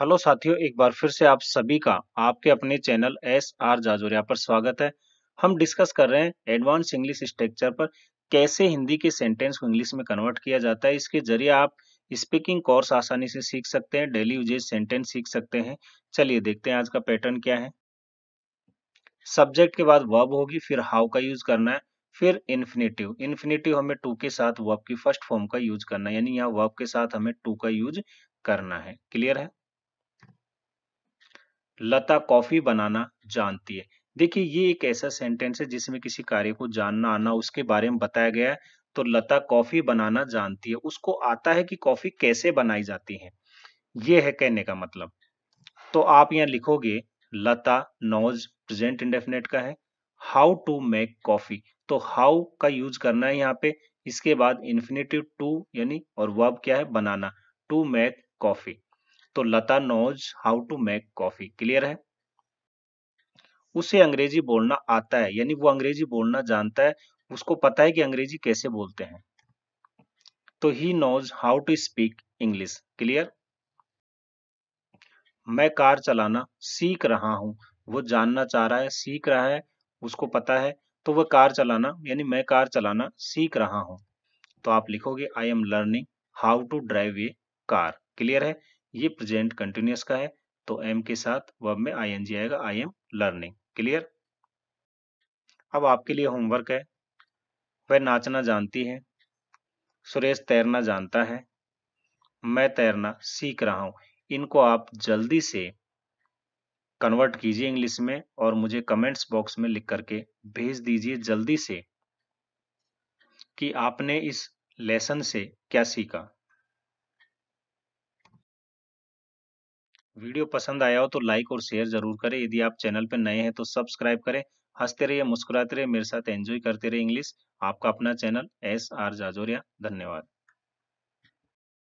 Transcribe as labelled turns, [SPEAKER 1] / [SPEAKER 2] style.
[SPEAKER 1] hello साथियों एक बार फिर से आप सभी का आपके अपने चैनल एस आर जाजोरिया पर स्वागत है हम डिस्कस कर रहे हैं एडवांस इंग्लिश स्ट्रक्चर पर कैसे हिंदी के सेंटेंस को इंग्लिश में कन्वर्ट किया जाता है इसके जरिए आप स्पीकिंग कोर्स आसानी से सीख सकते हैं डेली यूजेज सेंटेंस सीख सकते हैं चलिए देखते हैं आज का पैटर्न क्या है सब्जेक्ट के बाद वर्ब होगी फिर हाउ का यूज करना है फिर इन्फिनेटिव इन्फिनेटिव हमें टू के साथ वर्ब की फर्स्ट फॉर्म का यूज करना है यानी यहाँ वर्ब के साथ हमें टू का यूज करना है क्लियर है लता कॉफी बनाना जानती है देखिए ये एक ऐसा सेंटेंस है जिसमें किसी कार्य को जानना आना उसके बारे में बताया गया है तो लता कॉफी बनाना जानती है उसको आता है कि कॉफी कैसे बनाई जाती है ये है कहने का मतलब तो आप यहाँ लिखोगे लता नॉज प्रेजेंट इंडेफिनेट का है हाउ टू मेक कॉफी तो हाउ का यूज करना है यहाँ पे इसके बाद इन्फिनेटिव टू यानी और वर्ब क्या है बनाना टू मेक कॉफी तो Lata knows how to make coffee clear है उसे अंग्रेजी बोलना आता है यानी वो अंग्रेजी बोलना जानता है उसको पता है कि अंग्रेजी कैसे बोलते हैं तो he knows how to speak English clear मैं कार चलाना सीख रहा हूं वो जानना चाह रहा है सीख रहा है उसको पता है तो वह कार चलाना यानी मैं कार चलाना सीख रहा हूं तो आप लिखोगे I am learning how to drive a car clear है ये प्रेजेंट कंटिन्यूस का है तो एम के साथ वर्ब में आई आएगा आई एम लर्निंग क्लियर अब आपके लिए होमवर्क है वह नाचना जानती है सुरेश तैरना जानता है मैं तैरना सीख रहा हूं इनको आप जल्दी से कन्वर्ट कीजिए इंग्लिश में और मुझे कमेंट्स बॉक्स में लिख करके भेज दीजिए जल्दी से कि आपने इस लेसन से क्या सीखा वीडियो पसंद आया हो तो लाइक और शेयर जरूर करें यदि आप चैनल पर नए हैं तो सब्सक्राइब करें हंसते रहिए मुस्कुराते रहिए मेरे साथ एंजॉय करते रहिए इंग्लिश आपका अपना चैनल एस आर जाजोरिया धन्यवाद